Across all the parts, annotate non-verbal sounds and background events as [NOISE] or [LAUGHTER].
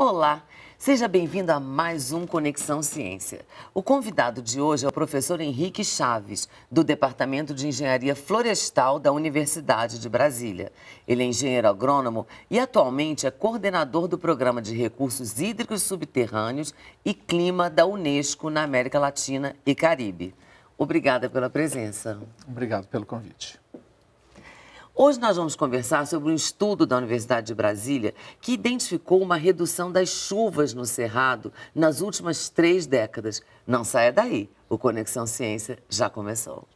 Olá, seja bem-vindo a mais um Conexão Ciência. O convidado de hoje é o professor Henrique Chaves, do Departamento de Engenharia Florestal da Universidade de Brasília. Ele é engenheiro agrônomo e atualmente é coordenador do Programa de Recursos Hídricos Subterrâneos e Clima da Unesco na América Latina e Caribe. Obrigada pela presença. Obrigado pelo convite. Hoje nós vamos conversar sobre um estudo da Universidade de Brasília que identificou uma redução das chuvas no Cerrado nas últimas três décadas. Não saia daí, o Conexão Ciência já começou.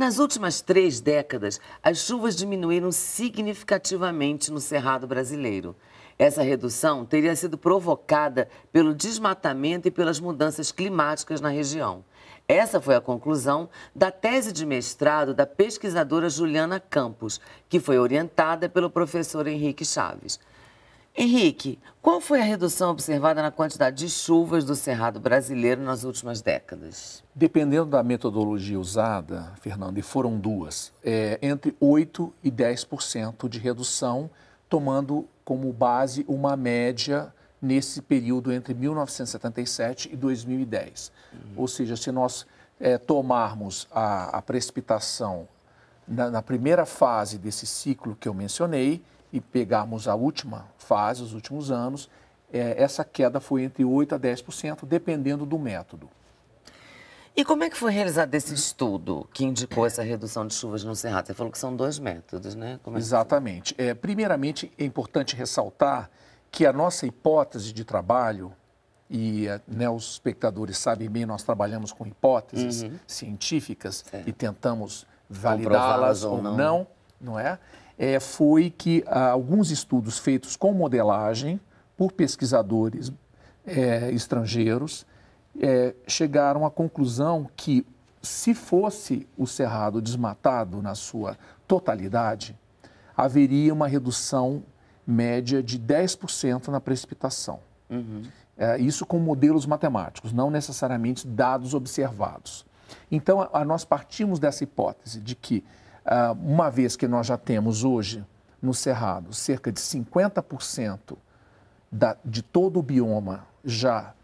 Nas últimas três décadas, as chuvas diminuíram significativamente no Cerrado brasileiro. Essa redução teria sido provocada pelo desmatamento e pelas mudanças climáticas na região. Essa foi a conclusão da tese de mestrado da pesquisadora Juliana Campos, que foi orientada pelo professor Henrique Chaves. Henrique, qual foi a redução observada na quantidade de chuvas do Cerrado brasileiro nas últimas décadas? Dependendo da metodologia usada, Fernando, e foram duas, é, entre 8% e 10% de redução, tomando como base uma média nesse período entre 1977 e 2010. Uhum. Ou seja, se nós é, tomarmos a, a precipitação na, na primeira fase desse ciclo que eu mencionei, e pegarmos a última fase, os últimos anos, é, essa queda foi entre 8% a 10%, dependendo do método. E como é que foi realizado esse estudo que indicou essa redução de chuvas no Cerrado? Você falou que são dois métodos, né? É Exatamente. É, primeiramente, é importante ressaltar que a nossa hipótese de trabalho, e é, né, os espectadores sabem bem, nós trabalhamos com hipóteses uhum. científicas é. e tentamos validá-las ou, ou não, não é? é, foi que ah, alguns estudos feitos com modelagem por pesquisadores é, estrangeiros é, chegaram à conclusão que se fosse o cerrado desmatado na sua totalidade, haveria uma redução média de 10% na precipitação. Uhum. É, isso com modelos matemáticos, não necessariamente dados observados. Então, a, a nós partimos dessa hipótese de que ah, uma vez que nós já temos hoje no Cerrado cerca de 50% da, de todo o bioma já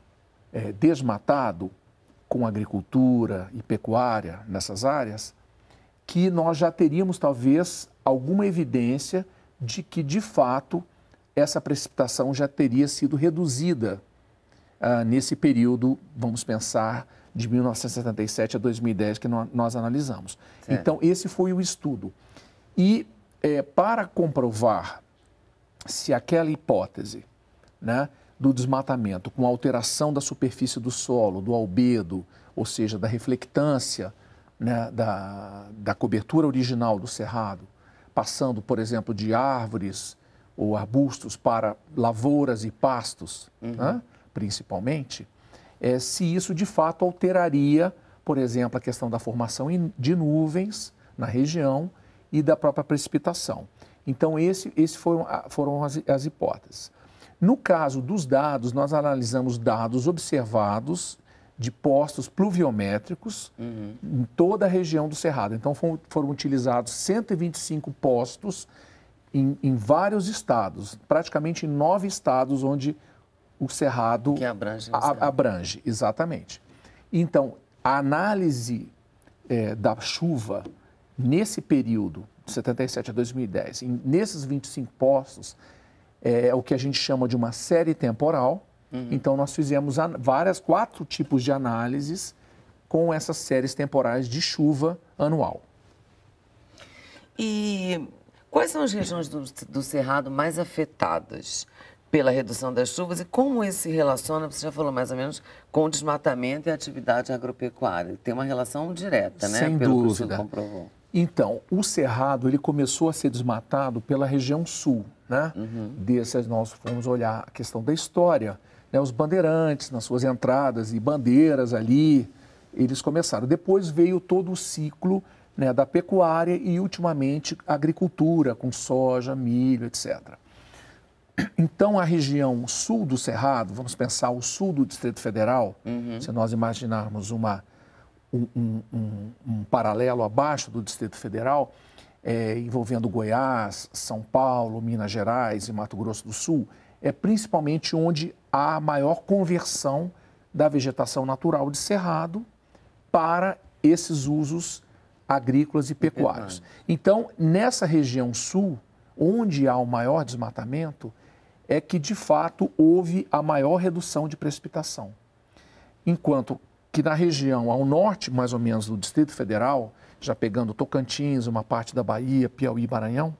é, desmatado com agricultura e pecuária nessas áreas, que nós já teríamos talvez alguma evidência de que de fato essa precipitação já teria sido reduzida ah, nesse período, vamos pensar, de 1977 a 2010 que nós analisamos. Certo. Então, esse foi o estudo. E é, para comprovar se aquela hipótese né, do desmatamento com alteração da superfície do solo, do albedo, ou seja, da reflectância né, da, da cobertura original do cerrado, passando, por exemplo, de árvores ou arbustos para lavouras e pastos, uhum. né, principalmente, é, se isso de fato alteraria, por exemplo, a questão da formação de nuvens na região e da própria precipitação. Então, esse, esse foram, foram as, as hipóteses. No caso dos dados, nós analisamos dados observados de postos pluviométricos uhum. em toda a região do Cerrado. Então foram, foram utilizados 125 postos em, em, vários estados, praticamente em nove estados onde o cerrado que abrange, a, cerrado. abrange exatamente. Então, a análise é, da chuva nesse período, de 77 a 2010, em, nesses 25 postos, é, é, o que a gente chama de uma série temporal. Uhum. Então, nós fizemos várias, quatro tipos de análises com essas séries temporais de chuva anual. E quais são as regiões do, do Cerrado mais afetadas? pela redução das chuvas e como isso se relaciona, você já falou mais ou menos, com o desmatamento e a atividade agropecuária. Tem uma relação direta, né? Sem Pelo dúvida. que comprovou. Então, o Cerrado ele começou a ser desmatado pela região sul, né? Uhum. nós fomos olhar a questão da história, né? os bandeirantes nas suas entradas e bandeiras ali, eles começaram. Depois veio todo o ciclo né, da pecuária e, ultimamente, agricultura, com soja, milho, etc. Então, a região sul do Cerrado, vamos pensar o sul do Distrito Federal, uhum. se nós imaginarmos uma, um, um, um, um, paralelo abaixo do Distrito Federal, é, envolvendo Goiás, São Paulo, Minas Gerais e Mato Grosso do Sul, é principalmente onde há maior conversão da vegetação natural de cerrado para esses usos agrícolas e pecuários. Então, nessa região sul, onde há o maior desmatamento, é que de fato houve a maior redução de precipitação. Enquanto que na região ao norte, mais ou menos, do Distrito Federal, já pegando Tocantins, uma parte da Bahia, Piauí e Maranhão,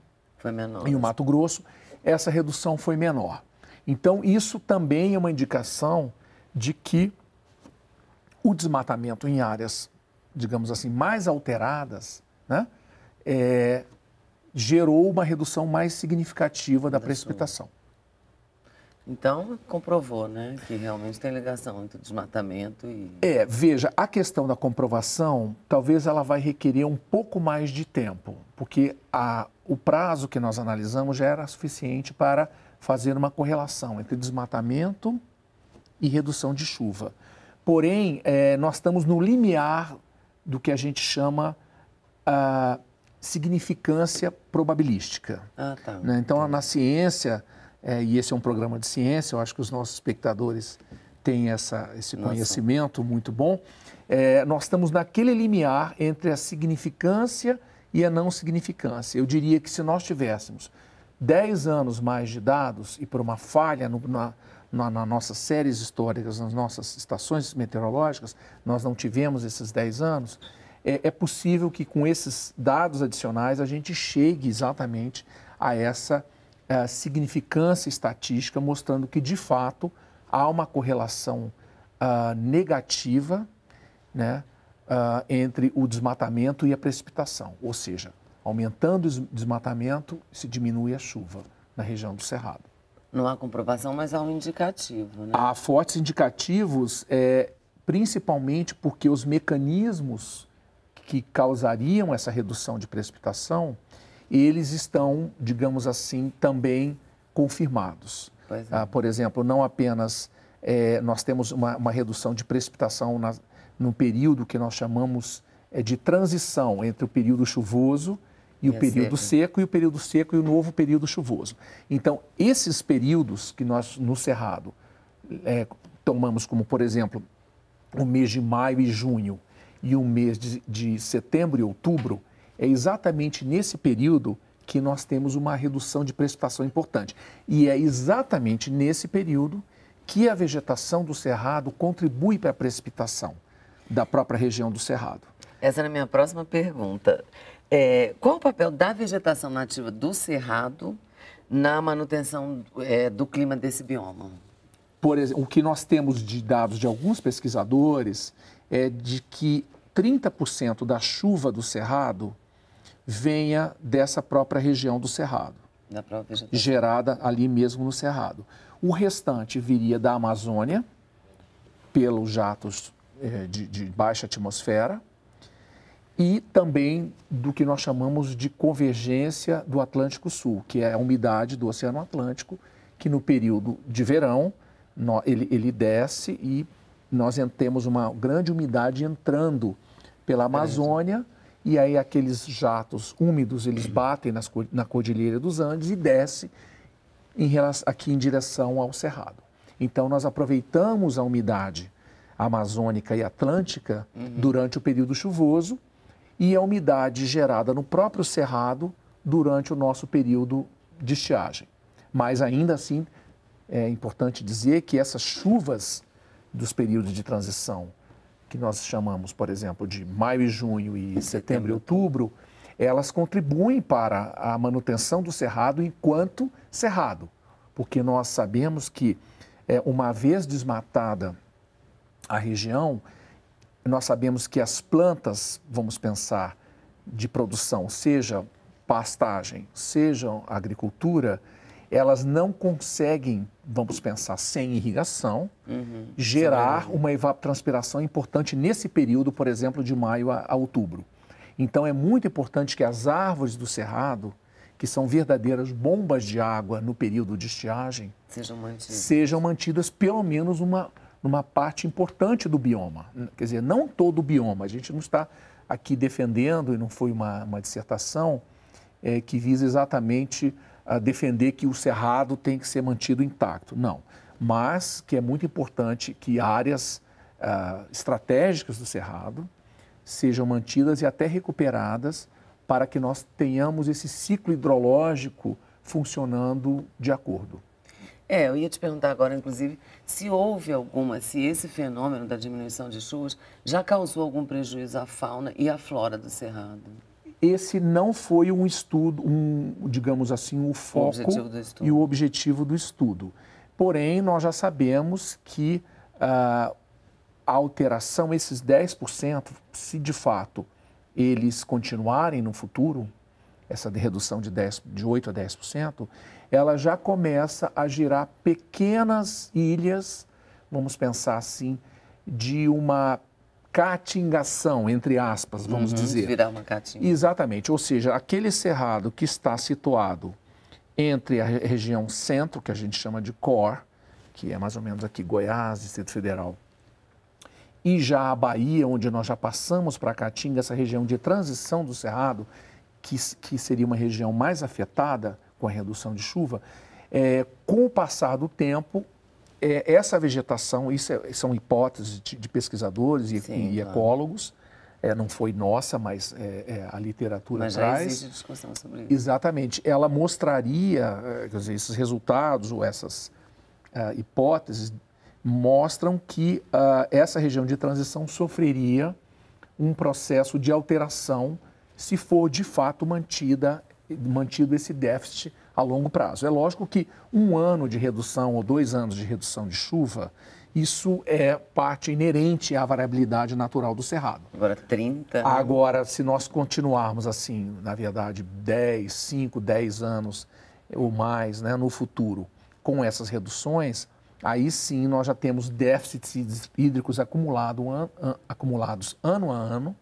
e o Mato Grosso, essa redução foi menor. Então, isso também é uma indicação de que o desmatamento em áreas, digamos assim, mais alteradas, né, é, gerou uma redução mais significativa da precipitação. Então, comprovou, né, que realmente tem ligação entre desmatamento e... É, veja, a questão da comprovação, talvez ela vai requerer um pouco mais de tempo, porque a, o prazo que nós analisamos já era suficiente para fazer uma correlação entre desmatamento e redução de chuva. Porém, é, nós estamos no limiar do que a gente chama a significância probabilística. Ah, tá. Né? Então, na ciência é, e esse é um programa de ciência, eu acho que os nossos espectadores têm essa, esse conhecimento Nossa. muito bom. É, nós estamos naquele limiar entre a significância e a não significância. Eu diria que se nós tivéssemos 10 anos mais de dados e por uma falha no, na, na, nas nossas séries históricas, nas nossas estações meteorológicas, nós não tivemos esses 10 anos, é, é possível que com esses dados adicionais a gente chegue exatamente a essa é, significância estatística mostrando que, de fato, há uma correlação uh, negativa né, uh, entre o desmatamento e a precipitação. Ou seja, aumentando o desmatamento, se diminui a chuva na região do Cerrado. Não há comprovação, mas há um indicativo, né? Há fortes indicativos, é, principalmente porque os mecanismos que causariam essa redução de precipitação eles estão, digamos assim, também confirmados. É. Ah, por exemplo, não apenas é, nós temos uma, uma, redução de precipitação na, no período que nós chamamos é, de transição entre o período chuvoso e, e o período seca. seco, e o período seco e o novo período chuvoso. Então, esses períodos que nós no Cerrado é, tomamos como, por exemplo, o mês de maio e junho e o mês de, de setembro e outubro, é exatamente nesse período que nós temos uma redução de precipitação importante. E é exatamente nesse período que a vegetação do cerrado contribui para a precipitação da própria região do cerrado. Essa era a minha próxima pergunta. É, qual o papel da vegetação nativa do cerrado na manutenção é, do clima desse bioma? Por exemplo, o que nós temos de dados de alguns pesquisadores é de que 30% da chuva do cerrado venha dessa própria região do Cerrado, própria... gerada ali mesmo no Cerrado. O restante viria da Amazônia, pelos jatos é, de, de baixa atmosfera, e também do que nós chamamos de convergência do Atlântico Sul, que é a umidade do Oceano Atlântico, que no período de verão ele, ele desce e nós temos uma grande umidade entrando pela Amazônia e aí aqueles jatos úmidos eles batem nas, na cordilheira dos Andes e desce em relação, aqui em direção ao Cerrado. Então nós aproveitamos a umidade amazônica e atlântica uhum. durante o período chuvoso e a umidade gerada no próprio Cerrado durante o nosso período de estiagem. Mas ainda assim é importante dizer que essas chuvas dos períodos de transição que nós chamamos, por exemplo, de maio e junho e setembro e outubro, elas contribuem para a manutenção do cerrado enquanto cerrado, porque nós sabemos que, é, uma vez desmatada a região, nós sabemos que as plantas, vamos pensar, de produção, seja pastagem, seja agricultura, elas não conseguem, vamos pensar, sem irrigação, uhum. gerar uma evapotranspiração importante nesse período, por exemplo, de maio a, a outubro. Então é muito importante que as árvores do cerrado, que são verdadeiras bombas de água no período de estiagem, sejam mantidas, sejam mantidas pelo menos uma, uma parte importante do bioma. Quer dizer, não todo o bioma. A gente não está aqui defendendo, e não foi uma, uma dissertação, é, que visa exatamente defender que o cerrado tem que ser mantido intacto. Não. Mas que é muito importante que áreas ah, estratégicas do cerrado sejam mantidas e até recuperadas para que nós tenhamos esse ciclo hidrológico funcionando de acordo. É, eu ia te perguntar agora, inclusive, se houve alguma, se esse fenômeno da diminuição de chuvas já causou algum prejuízo à fauna e à flora do cerrado esse não foi um estudo, um, digamos assim, um foco o foco e o objetivo do estudo. Porém, nós já sabemos que ah, a alteração, esses 10%, se de fato eles continuarem no futuro, essa de redução de, 10, de 8% a 10%, ela já começa a girar pequenas ilhas, vamos pensar assim, de uma caatingação, entre aspas, vamos uhum, dizer. Virar uma caatinga. Exatamente, ou seja, aquele cerrado que está situado entre a região centro, que a gente chama de core, que é mais ou menos aqui Goiás, Distrito Federal, e já a Bahia, onde nós já passamos para a Caatinga, essa região de transição do cerrado, que, que seria uma região mais afetada com a redução de chuva, é, com o passar do tempo, é, essa vegetação, isso é, são hipóteses de, de pesquisadores e, Sim, e ecólogos, é, não foi nossa, mas é, é, a literatura mas traz. Já existe discussão sobre isso. Exatamente. Ela mostraria, é, quer dizer, esses resultados ou essas uh, hipóteses mostram que uh, essa região de transição sofreria um processo de alteração se for de fato mantida, mantido esse déficit a longo prazo. É lógico que um ano de redução ou dois anos de redução de chuva, isso é parte inerente à variabilidade natural do cerrado. Agora 30. Anos. Né? Agora, se nós continuarmos assim, na verdade, 10, 5, 10 anos ou mais né, no futuro com essas reduções, aí sim nós já temos déficits hídricos acumulado an, an, acumulados ano a ano,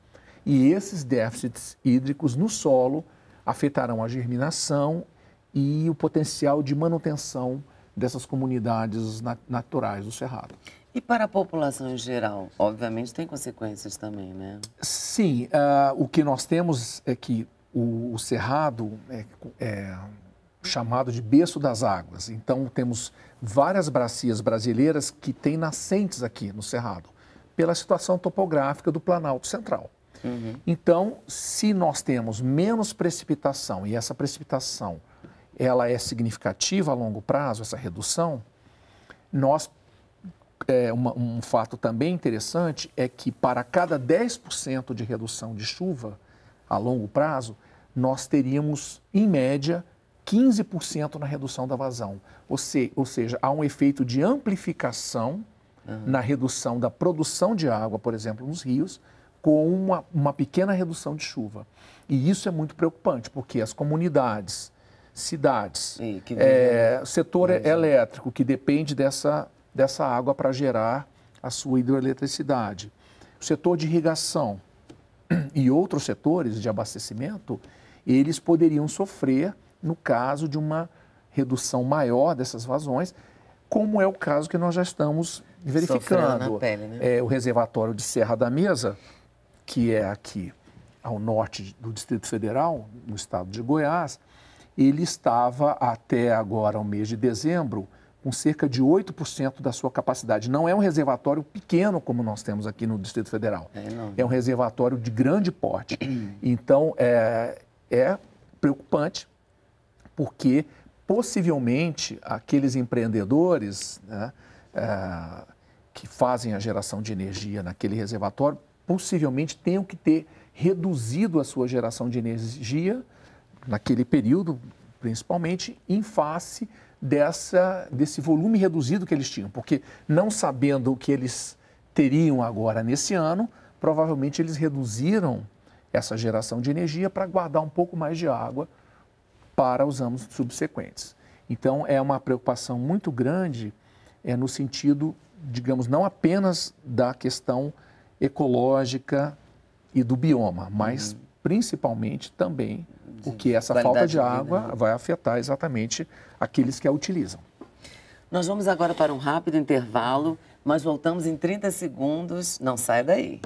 e esses déficits hídricos no solo afetarão a germinação e o potencial de manutenção dessas comunidades naturais do Cerrado. E para a população em geral, obviamente tem consequências também, né? Sim, uh, o que nós temos é que o, o Cerrado é, é, chamado de berço das águas. Então temos várias bracias brasileiras que têm nascentes aqui no Cerrado, pela situação topográfica do Planalto Central. Uhum. Então, se nós temos menos precipitação e essa precipitação ela é significativa a longo prazo, essa redução, nós é, uma, um fato também interessante é que para cada 10% de redução de chuva a longo prazo, nós teríamos, em média, 15% na redução da vazão. Ou, se, ou, seja, há um efeito de amplificação uhum. na redução da produção de água, por exemplo, nos rios, com uma, uma pequena redução de chuva. E isso é muito preocupante, porque as comunidades cidades. É, o é, setor elétrico, que depende dessa, dessa água para gerar a sua hidroeletricidade. O setor de irrigação e outros setores de abastecimento, eles poderiam sofrer no caso de uma redução maior dessas vazões, como é o caso que nós já estamos verificando. Pele, né? é, o reservatório de Serra da Mesa, que é aqui ao norte do Distrito Federal, no estado de Goiás, ele estava até agora, o mês de dezembro, com cerca de 8% da sua capacidade. Não é um reservatório pequeno como nós temos aqui no Distrito Federal. É, é um reservatório de grande porte. [CLEARS THROAT] Então, é, é preocupante, porque possivelmente aqueles empreendedores né, é, que fazem a geração de energia naquele reservatório possivelmente tenham que ter reduzido a sua geração de energia naquele período, principalmente, em face dessa, desse volume reduzido que eles tinham, porque não sabendo o que eles teriam agora nesse ano, provavelmente eles reduziram essa geração de energia para guardar um pouco mais de água para os anos subsequentes. Então, é uma preocupação muito grande é, no sentido, digamos, não apenas da questão ecológica e do bioma, mas uhum principalmente também o porque essa falta de água de vida, né? vai afetar exatamente aqueles que a utilizam. Nós vamos agora para um rápido intervalo, mas voltamos em 30 segundos. Não sai daí.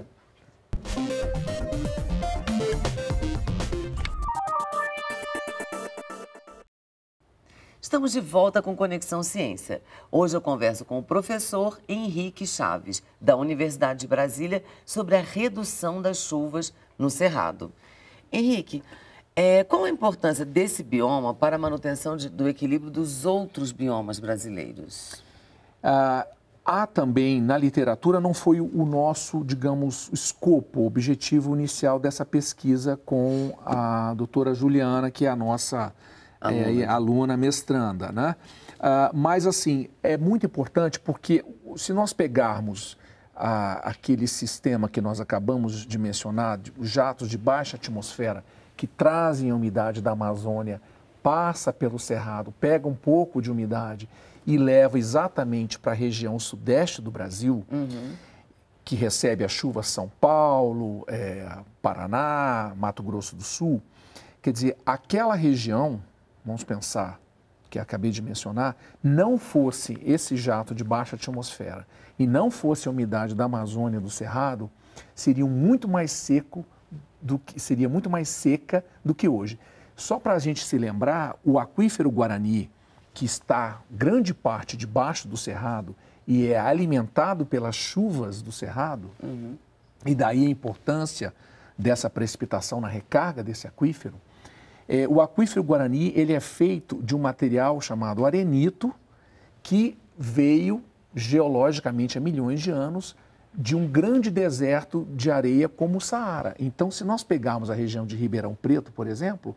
Estamos de volta com Conexão Ciência. Hoje eu converso com o professor Henrique Chaves, da Universidade de Brasília, sobre a redução das chuvas no Cerrado. Henrique, é, qual a importância desse bioma para a manutenção de, do equilíbrio dos outros biomas brasileiros? Ah, há também na literatura, não foi o nosso, digamos, escopo, objetivo inicial dessa pesquisa com a doutora Juliana, que é a nossa é, aluna, é, aluna mestranda, né? Ah, mas, assim, é muito importante porque se nós pegarmos a, aquele sistema que nós acabamos de mencionar, os jatos de baixa atmosfera que trazem a umidade da Amazônia, passa pelo Cerrado, pega um pouco de umidade e leva exatamente para a região sudeste do Brasil, uhum. que recebe a chuva São Paulo, é, Paraná, Mato Grosso do Sul. Quer dizer, aquela região, vamos pensar, que acabei de mencionar, não fosse esse jato de baixa atmosfera e não fosse a umidade da Amazônia do Cerrado, seria muito mais seco do que seria muito mais seca do que hoje. Só para a gente se lembrar, o aquífero Guarani, que está grande parte debaixo do Cerrado e é alimentado pelas chuvas do Cerrado, uhum. e daí a importância dessa precipitação na recarga desse aquífero, é, o aquífero Guarani ele é feito de um material chamado arenito, que veio geologicamente há milhões de anos de um grande deserto de areia como o Saara. Então, se nós pegarmos a região de Ribeirão Preto, por exemplo,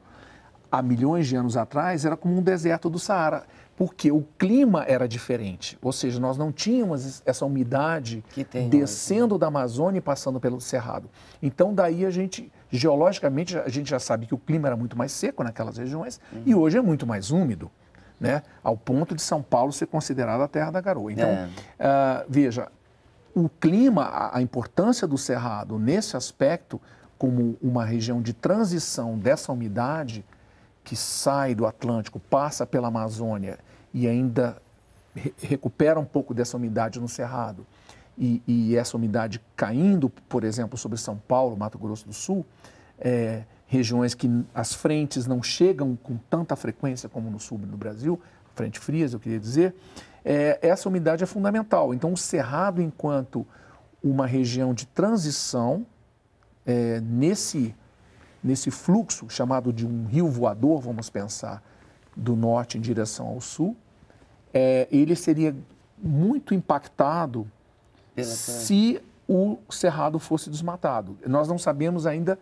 há milhões de anos atrás era como um deserto do Saara, porque o clima era diferente. Ou seja, nós não tínhamos essa umidade descendo hoje, né? da Amazônia e passando pelo Cerrado. Então, daí a gente Geologicamente, a gente já sabe que o clima era muito mais seco naquelas regiões uhum. e hoje é muito mais úmido. Né, ao ponto de São Paulo ser considerada a terra da garoa. Então, é. uh, veja, o clima, a, a, importância do cerrado nesse aspecto, como uma região de transição dessa umidade que sai do Atlântico, passa pela Amazônia e ainda re recupera um pouco dessa umidade no cerrado e, e essa umidade caindo, por exemplo, sobre São Paulo, Mato Grosso do Sul, é, regiões que as frentes não chegam com tanta frequência como no sul do Brasil, frente frias, eu queria dizer, é, essa umidade é fundamental. Então, o Cerrado, enquanto uma região de transição, é, nesse, nesse fluxo chamado de um rio voador, vamos pensar, do norte em direção ao sul, é, ele seria muito impactado se o cerrado fosse desmatado. Nós não sabemos ainda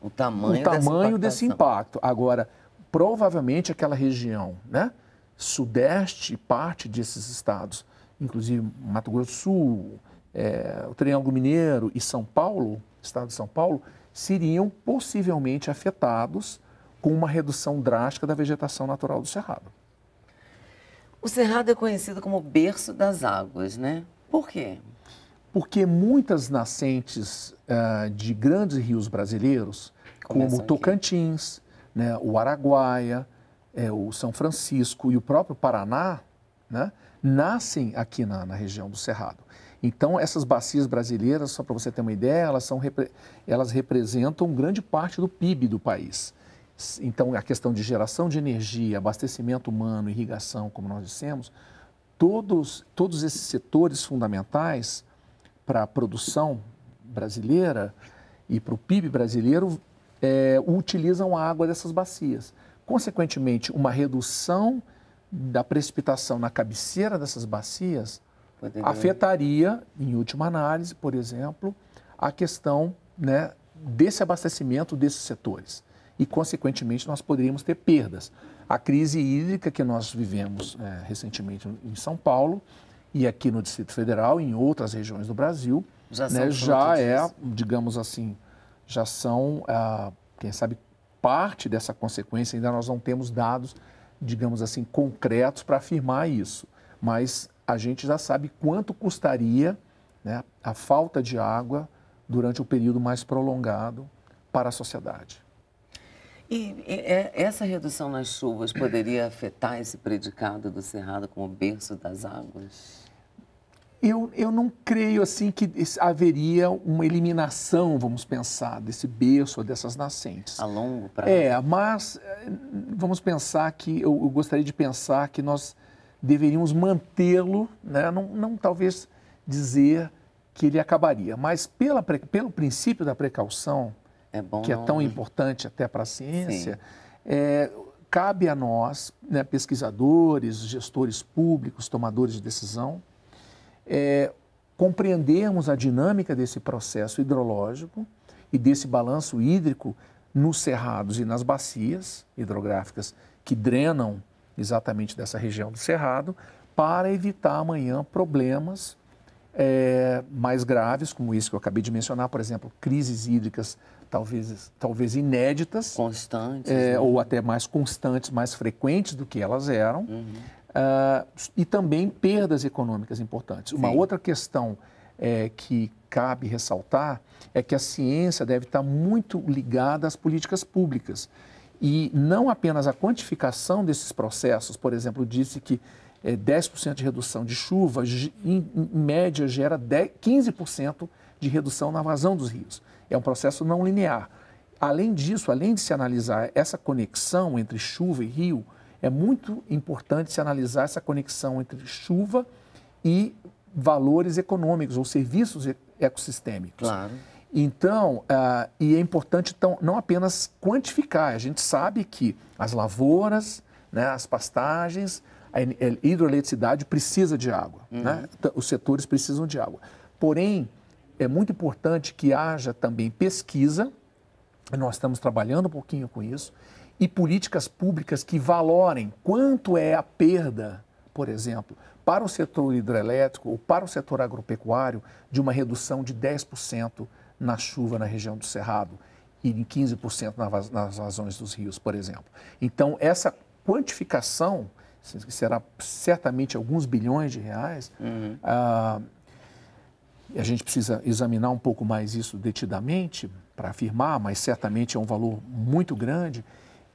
o tamanho, o tamanho desse impacto. Agora, provavelmente aquela região, né? Sudeste, parte desses estados, inclusive Mato Grosso do Sul, é, o Triângulo Mineiro e São Paulo, estado de São Paulo, seriam possivelmente afetados com uma redução drástica da vegetação natural do Cerrado. O Cerrado é conhecido como berço das águas, né? Por quê? porque muitas nascentes uh, de grandes rios brasileiros, como o Tocantins, né, o Araguaia, é, o São Francisco e o próprio Paraná, né, nascem aqui na, na, região do Cerrado. Então, essas bacias brasileiras, só para você ter uma ideia, elas, são, elas representam grande parte do PIB do país. Então, a questão de geração de energia, abastecimento humano, irrigação, como nós dissemos, todos, todos esses setores fundamentais para a produção brasileira e para o PIB brasileiro é, utilizam a água dessas bacias. Consequentemente, uma redução da precipitação na cabeceira dessas bacias afetaria, em última análise, por exemplo, a questão né, desse abastecimento desses setores. E, consequentemente, nós poderíamos ter perdas. A crise hídrica que nós vivemos é, recentemente em São Paulo e aqui no Distrito Federal, em outras regiões do Brasil, já, né, já é, digamos assim, já são, ah, quem sabe, parte dessa consequência. Ainda nós não temos dados, digamos assim, concretos para afirmar isso, mas a gente já sabe quanto custaria né, a falta de água durante o período mais prolongado para a sociedade. E, e, é, essa redução nas chuvas poderia afetar esse predicado do Cerrado como berço das águas? Eu, eu não creio assim que haveria uma eliminação, vamos pensar, desse berço, dessas nascentes. A longo prazo. É, mas eh, vamos pensar que, eu, eu gostaria de pensar que nós deveríamos mantê-lo, né? não, não talvez dizer que ele acabaria, mas pela, pelo princípio da precaução, é bom que é não... é tão importante até para a ciência, é, cabe a nós, né, pesquisadores, gestores públicos, tomadores de decisão, é, compreendermos a dinâmica desse processo hidrológico e desse balanço hídrico nos cerrados e nas bacias hidrográficas que drenam exatamente dessa região do cerrado, para evitar amanhã problemas é, mais graves, como isso que eu acabei de mencionar, por exemplo, crises hídricas talvez, talvez inéditas. Constantes. É, né? Ou até mais constantes, mais frequentes do que elas eram. Uhum. Uh, e também perdas econômicas importantes. Sim. Uma outra questão é, que cabe ressaltar é que a ciência deve estar muito ligada às políticas públicas. E não apenas a quantificação desses processos, por exemplo, disse que é, 10% de redução de chuva, em, em média, gera 10, 15% de redução na vazão dos rios. É um processo não linear. Além disso, além de se analisar essa conexão entre chuva e rio, é muito importante se analisar essa conexão entre chuva e valores econômicos ou serviços ecossistêmicos. Claro. Então, uh, e é importante então, não apenas quantificar, a gente sabe que as lavouras, né, as pastagens, a eh, hidroeletricidade precisa de água, né? uhum. né? os setores precisam de água. Porém, é muito importante que haja também pesquisa, nós estamos trabalhando um pouquinho com isso, e políticas públicas que valorem quanto é a perda, por exemplo, para o setor hidrelétrico ou para o setor agropecuário, de uma redução de 10% na chuva na região do Cerrado e em 15% nas vazões dos rios, por exemplo. Então, essa quantificação, que será certamente alguns bilhões de reais, uhum. Ah, a gente precisa examinar um pouco mais isso detidamente para afirmar, mas certamente é um valor muito grande.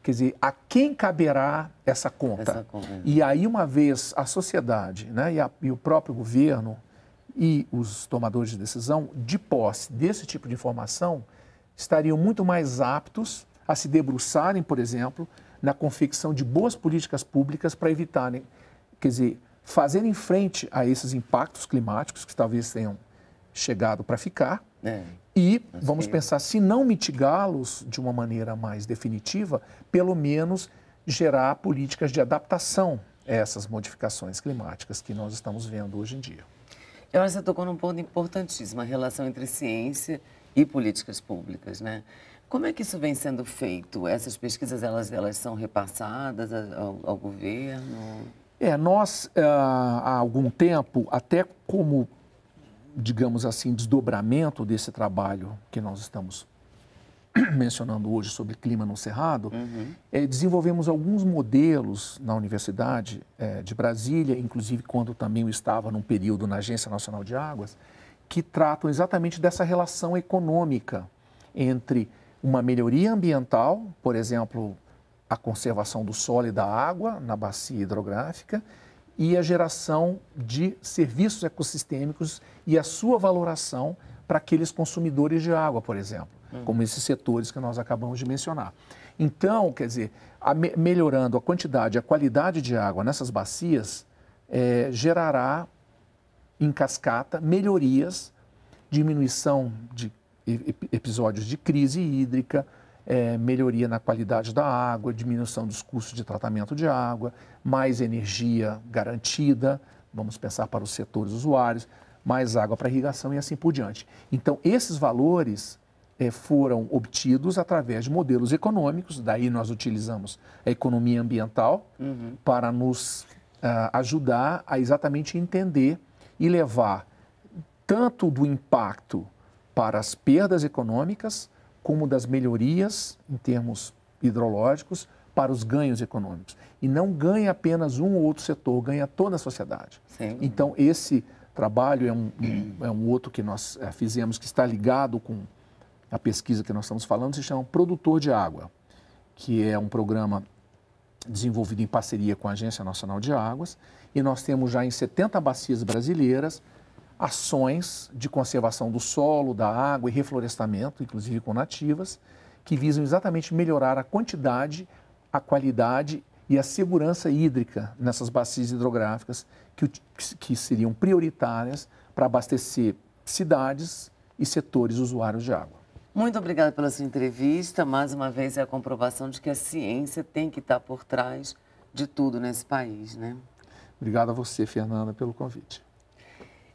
Quer dizer, a quem caberá essa conta? Essa conta. É. E aí, uma vez a sociedade né, e, a, e o próprio governo e os tomadores de decisão, de posse desse tipo de informação, estariam muito mais aptos a se debruçarem, por exemplo, na confecção de boas políticas públicas para evitarem, quer dizer, fazerem frente a esses impactos climáticos que talvez tenham chegado para ficar. É, e vamos pensar, se não mitigá-los de uma maneira mais definitiva, pelo menos gerar políticas de adaptação a essas modificações climáticas que nós estamos vendo hoje em dia. Eu acho que você tocou num ponto importantíssimo, a relação entre ciência e políticas públicas, né? Como é que isso vem sendo feito? Essas pesquisas, elas, elas são repassadas ao, ao governo? É, nós, eh, há algum tempo, até como digamos assim, desdobramento desse trabalho que nós estamos [CLEARS THROAT] mencionando hoje sobre clima no Cerrado, uhum. é, desenvolvemos alguns modelos na Universidade é, de Brasília, inclusive quando também eu estava num período na Agência Nacional de Águas, que tratam exatamente dessa relação econômica entre uma melhoria ambiental, por exemplo, a conservação do solo e da água na bacia hidrográfica, e a geração de serviços ecossistêmicos e a sua valoração para aqueles consumidores de água, por exemplo, hum. como esses setores que nós acabamos de mencionar. Então, quer dizer, a me melhorando a quantidade, a qualidade de água nessas bacias, é, gerará em cascata melhorias, diminuição de episódios de crise hídrica, é, melhoria na qualidade da água, diminuição dos custos de tratamento de água, mais energia garantida, vamos pensar para os setores usuários, mais água para irrigação e assim por diante. Então, esses valores é, foram obtidos através de modelos econômicos, daí nós utilizamos a economia ambiental uhum. para nos uh, ajudar a exatamente entender e levar tanto do impacto para as perdas econômicas, como das melhorias em termos hidrológicos para os ganhos econômicos. E não ganha apenas um ou outro setor, ganha toda a sociedade. Sim. Então, esse trabalho é um, um, é um outro que nós eh, fizemos que está ligado com a pesquisa que nós estamos falando, se chama Produtor de Água, que é um programa desenvolvido em parceria com a Agência Nacional de Águas. E nós temos já em 70 bacias brasileiras ações de conservação do solo, da água e reflorestamento, inclusive com nativas, que visam exatamente melhorar a quantidade, a qualidade e a segurança hídrica nessas bacias hidrográficas que, que seriam prioritárias para abastecer cidades e setores usuários de água. Muito obrigada pela sua entrevista. Mais uma vez é a comprovação de que a ciência tem que estar por trás de tudo nesse país, né? Obrigado a você, Fernanda, pelo convite.